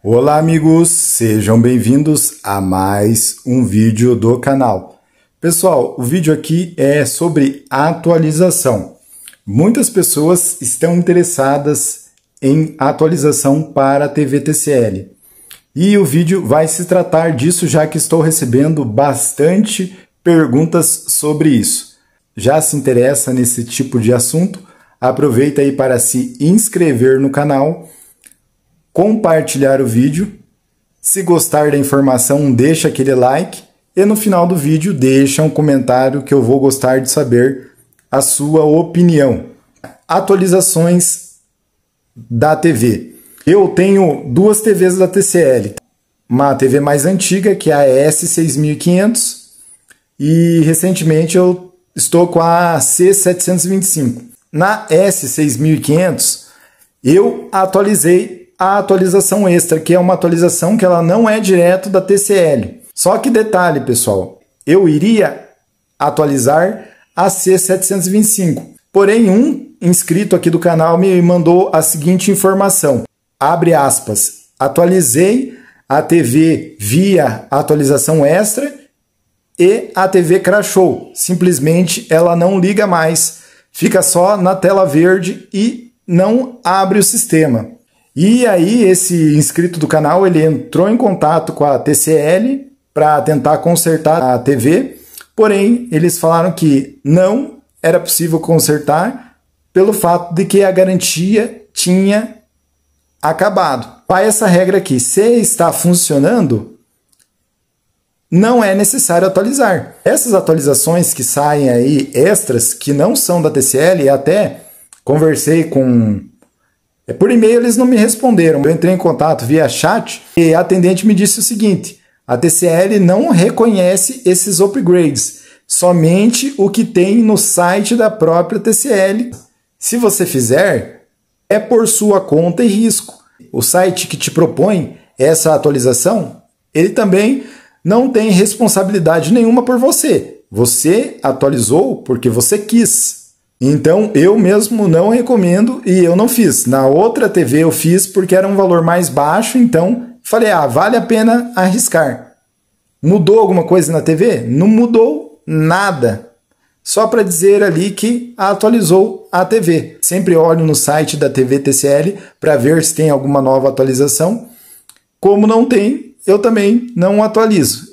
Olá amigos, sejam bem-vindos a mais um vídeo do canal. Pessoal, o vídeo aqui é sobre atualização. Muitas pessoas estão interessadas em atualização para TV TCL. E o vídeo vai se tratar disso, já que estou recebendo bastante perguntas sobre isso. Já se interessa nesse tipo de assunto? Aproveita aí para se inscrever no canal compartilhar o vídeo. Se gostar da informação, deixa aquele like e no final do vídeo deixa um comentário que eu vou gostar de saber a sua opinião. Atualizações da TV. Eu tenho duas TVs da TCL. Uma TV mais antiga, que é a S6500, e recentemente eu estou com a C725. Na S6500, eu atualizei a atualização extra, que é uma atualização que ela não é direto da TCL. Só que detalhe, pessoal, eu iria atualizar a C725. Porém, um inscrito aqui do canal me mandou a seguinte informação: abre aspas, atualizei a TV via atualização extra e a TV crashou. Simplesmente ela não liga mais, fica só na tela verde e não abre o sistema. E aí esse inscrito do canal, ele entrou em contato com a TCL para tentar consertar a TV, porém eles falaram que não era possível consertar pelo fato de que a garantia tinha acabado. Vai essa regra aqui, se está funcionando, não é necessário atualizar. Essas atualizações que saem aí extras, que não são da TCL, até conversei com é, por e-mail eles não me responderam. Eu entrei em contato via chat e a atendente me disse o seguinte: a TCL não reconhece esses upgrades, somente o que tem no site da própria TCL. Se você fizer, é por sua conta e risco. O site que te propõe essa atualização, ele também não tem responsabilidade nenhuma por você. Você atualizou porque você quis. Então eu mesmo não recomendo e eu não fiz. Na outra TV eu fiz porque era um valor mais baixo, então falei, ah, vale a pena arriscar. Mudou alguma coisa na TV? Não mudou nada. Só para dizer ali que atualizou a TV. Sempre olho no site da TV TCL para ver se tem alguma nova atualização. Como não tem, eu também não atualizo.